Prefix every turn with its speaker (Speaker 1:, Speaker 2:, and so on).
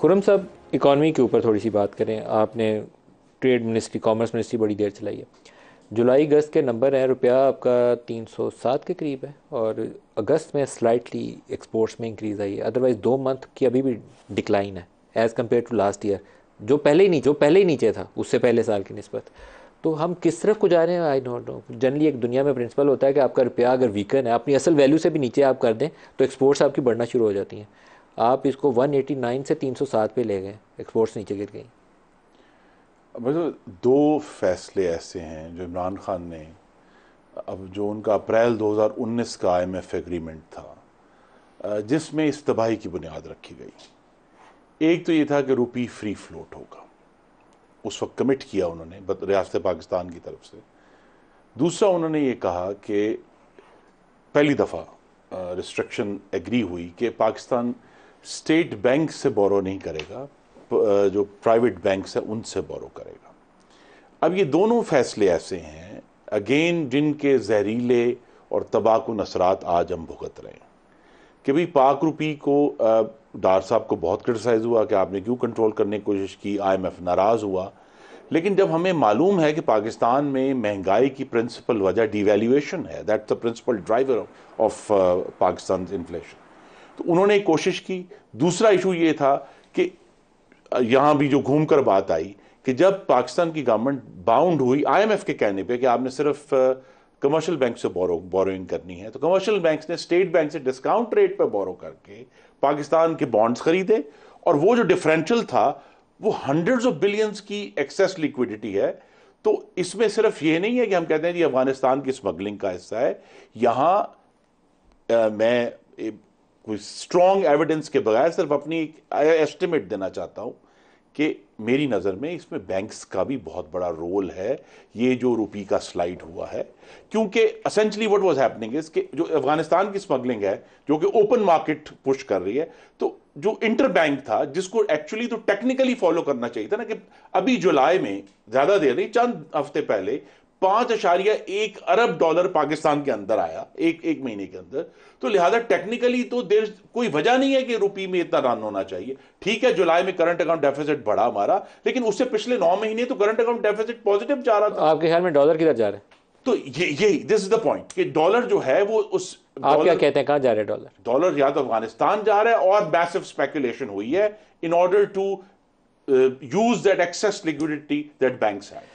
Speaker 1: खुरम साहब इकॉनमी के ऊपर थोड़ी सी बात करें आपने ट्रेड मिनिस्ट्री कॉमर्स मिनिस्ट्री बड़ी देर चलाई है जुलाई अगस्त के नंबर हैं रुपया आपका 307 के करीब है और अगस्त में स्लाइटली एक्सपोर्ट्स में इंक्रीज़ आई है अदरवाइज़ दो मंथ की अभी भी डिक्लाइन है as compare to last year जो पहले ही नहीं जो पहले ही नीचे था उससे पहले साल की नस्बत तो हम किस तरफ को जा रहे हैं आई डोंट नो जनरली एक दुनिया में प्रिंसिपल होता है कि आपका रुपया अगर वीकन है अपनी असल वैल्यू से भी नीचे आप कर दें तो एक्सपोर्ट्स आपकी बढ़ना शुरू हो जाती हैं आप इसको 189 से 307 पे ले गए एक्सपोर्ट्स नीचे गिर गई
Speaker 2: मतलब तो दो फैसले ऐसे हैं जो इमरान खान ने अब जो उनका अप्रैल 2019 का एफ एग्रीमेंट था जिसमें इस तबाही की बुनियाद रखी गई एक तो ये था कि रुपी फ्री फ्लोट होगा उस वक्त कमिट किया उन्होंने रियासत पाकिस्तान की तरफ से दूसरा उन्होंने ये कहा कि पहली दफ़ा रिस्ट्रिक्शन एग्री हुई कि पाकिस्तान स्टेट बैंक से बोरो नहीं करेगा जो प्राइवेट बैंक्स हैं उनसे बोरो करेगा अब ये दोनों फैसले ऐसे हैं अगेन जिनके जहरीले और तबाकुन असरात आज हम भुगत रहे हैं कि भाई पाक रुपी को डार साहब को बहुत क्रिटिसाइज़ हुआ कि आपने क्यों कंट्रोल करने की कोशिश की आईएमएफ नाराज़ हुआ लेकिन जब हमें मालूम है कि पाकिस्तान में महंगाई की प्रिंसिपल वजह डिवेल्यूएशन है that's the principal driver of Pakistan inflation तो उन्होंने कोशिश की दूसरा इशू ये था कि यहाँ भी जो घूमकर बात आई कि जब पाकिस्तान की गवर्नमेंट बाउंड हुई आईएमएफ के कहने पे कि आपने सिर्फ कमर्शियल बैंक से बोरो बोरोइंग करनी है तो कमर्शियल बैंक ने स्टेट बैंक से डिस्काउंट रेट पर बोरो करके पाकिस्तान के बॉन्ड्स खरीदे और वो जो डिफरेंशियल था वो हंड्रेड्स ऑफ बिलियंस की एक्सेस लिक्विडिटी है तो इसमें सिर्फ ये नहीं है कि हम कहते हैं कि अफगानिस्तान की स्मगलिंग का हिस्सा है यहाँ मैं कोई स्ट्रॉन्ग एविडेंस के बगैर सिर्फ अपनी एस्टिमेट देना चाहता हूँ कि मेरी नज़र में इसमें बैंक्स का भी बहुत बड़ा रोल है ये जो रुपी का स्लाइड हुआ है क्योंकि essentially what was happening is कि जो अफगानिस्तान की स्मगलिंग है जो कि ओपन मार्केट पुश कर रही है तो जो इंटर बैंक था जिसको एक्चुअली तो टेक्निकली फॉलो करना चाहिए था ना कि अभी जुलाई में ज़्यादा देर नहीं चंद हफ्ते पहले पांच अशारिया एक अरब डॉलर पाकिस्तान के अंदर आया एक एक महीने के अंदर तो लिहाजा टेक्निकली तो देर कोई वजह नहीं है कि रुपी में इतना रन होना चाहिए ठीक है जुलाई में करंट अकाउंट डेफिसिट बढ़ा हमारा लेकिन उससे पिछले नौ महीने तो करंट अकाउंट डेफिसिट पॉजिटिव जा रहा था आपके ख्याल में डॉलर किधर जा रहे हैं तो ये यही दिस इज द पॉइंट कि डॉलर जो है वो उस आप क्या कहते
Speaker 1: हैं कहां जा रहे हैं डॉलर
Speaker 2: डॉलर या तो अफगानिस्तान जा रहा है और मैसिव स्पेकुलेशन हुई है in order to use that excess liquidity that banks have